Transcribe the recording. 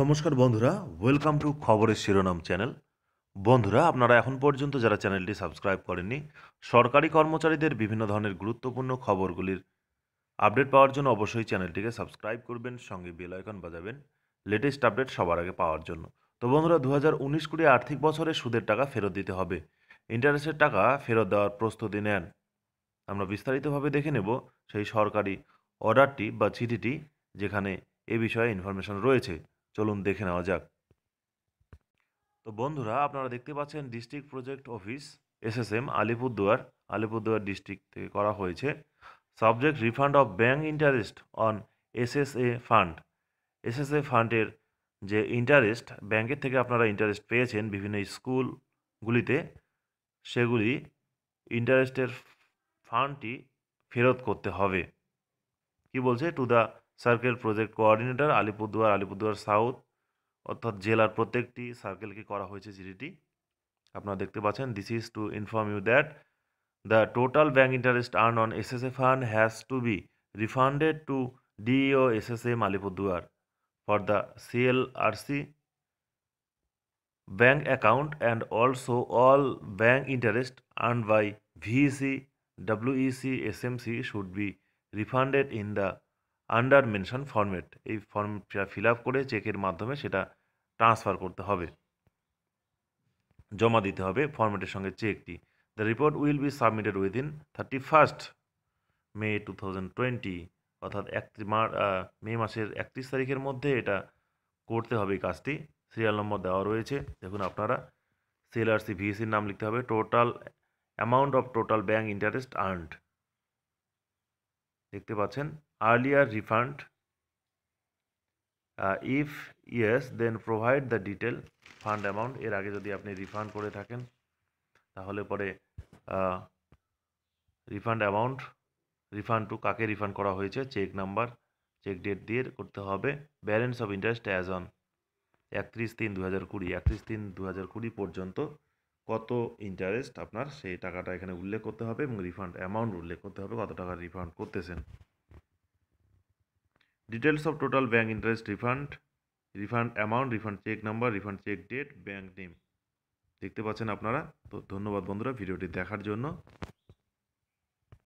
নমস্কার বন্ধুরা welcome to খবরের শিরোনাম চ্যানেল বন্ধুরা আপনারা এখন পর্যন্ত যারা চ্যানেলটি সাবস্ক্রাইব করেননি সরকারি কর্মচারীদের বিভিন্ন ধরনের গুরুত্বপূর্ণ খবরগুলির আপডেট পাওয়ার জন্য অবশ্যই চ্যানেলটিকে সাবস্ক্রাইব করবেন সঙ্গে বেল আইকন বাজাবেন লেটেস্ট আপডেট সবার আগে পাওয়ার জন্য তো বন্ধুরা দু হাজার উনিশ কুড়ি আর্থিক বছরে সুদের টাকা ফেরত দিতে হবে ইন্টারেস্টের টাকা ফেরত দেওয়ার প্রস্তুতি নেন আমরা বিস্তারিতভাবে দেখে নেব সেই সরকারি অর্ডারটি বা চিঠিটি যেখানে এ বিষয়ে ইনফরমেশন রয়েছে চলুন দেখে নেওয়া যাক তো বন্ধুরা আপনারা দেখতে পাচ্ছেন district project office SSM Alipurduar Alipurduar district থেকে করা হয়েছে subject refund of bank interest on SSA fund SSA ফান্ডের যে ইন্টারেস্ট ব্যাংকের থেকে আপনারা ইন্টারেস্ট পেয়েছেন বিভিন্ন স্কুলগুলিতে সেগুলি ইন্টারেস্টের ফান্ডটি ফেরত করতে হবে কি বলছে to the circle project coordinator Alipurduar Alipurduar south অর্থাৎ জেলার প্রত্যেকটি সার্কেলকে করা হয়েছে চিঠিটি আপনারা দেখতে পাচ্ছেন this is to inform you that the total bank interest earn on S S A fund has to be refunded to DO S S M Alipurduar for the CLRC bank account and also all bank interest earn by VEC WEC C should be refunded in the under mention format এই ফর্মটা fill up করে চেকের মাধ্যমে সেটা transfer করতে হবে জমা দিতে হবে ফর্মেটের সঙ্গে চেকটি the report will be submitted within thirty first May two thousand twenty অর্থাৎ একত্রিশ মে মাসের একত্রিশ তারিখের মধ্যে এটা করতে হবে কাজটি সিরিয়াল নম্বর দেওয়া রয়েছে দেখুন আপনারা সিএলআরসি ভিএসির নাম লিখতে হবে total amount of total bank interest earned দেখতে পাচ্ছেন earlier refund if yes then provide the detail fund amount এর আগে যদি আপনি রিফান্ড করে থাকেন তাহলে পরে রিফান্ড অ্যামাউন্ট রিফান্ড টু কাকে রিফান্ড করা হয়েছে চেক নাম্বার চেক ডেট দিয়ে করতে হবে balance of interest as on একত্রিশ তিন দু হাজার কুড়ি একত্রিশ তিন দু হাজার কুড়ি পর্যন্ত কত ইন্টারেস্ট আপনার সেই টাকাটা এখানে উল্লেখ করতে হবে এবং রিফান্ড অ্যামাউন্ট উল্লেখ করতে হবে কত টাকা রিফান্ড করতেছেন details of total bank interest refund refund amount refund cheque number refund cheque date bank name দেখতে পাচ্ছেন আপনারা তো ধন্যবাদ বন্ধুরা ভিডিওটি দেখার জন্য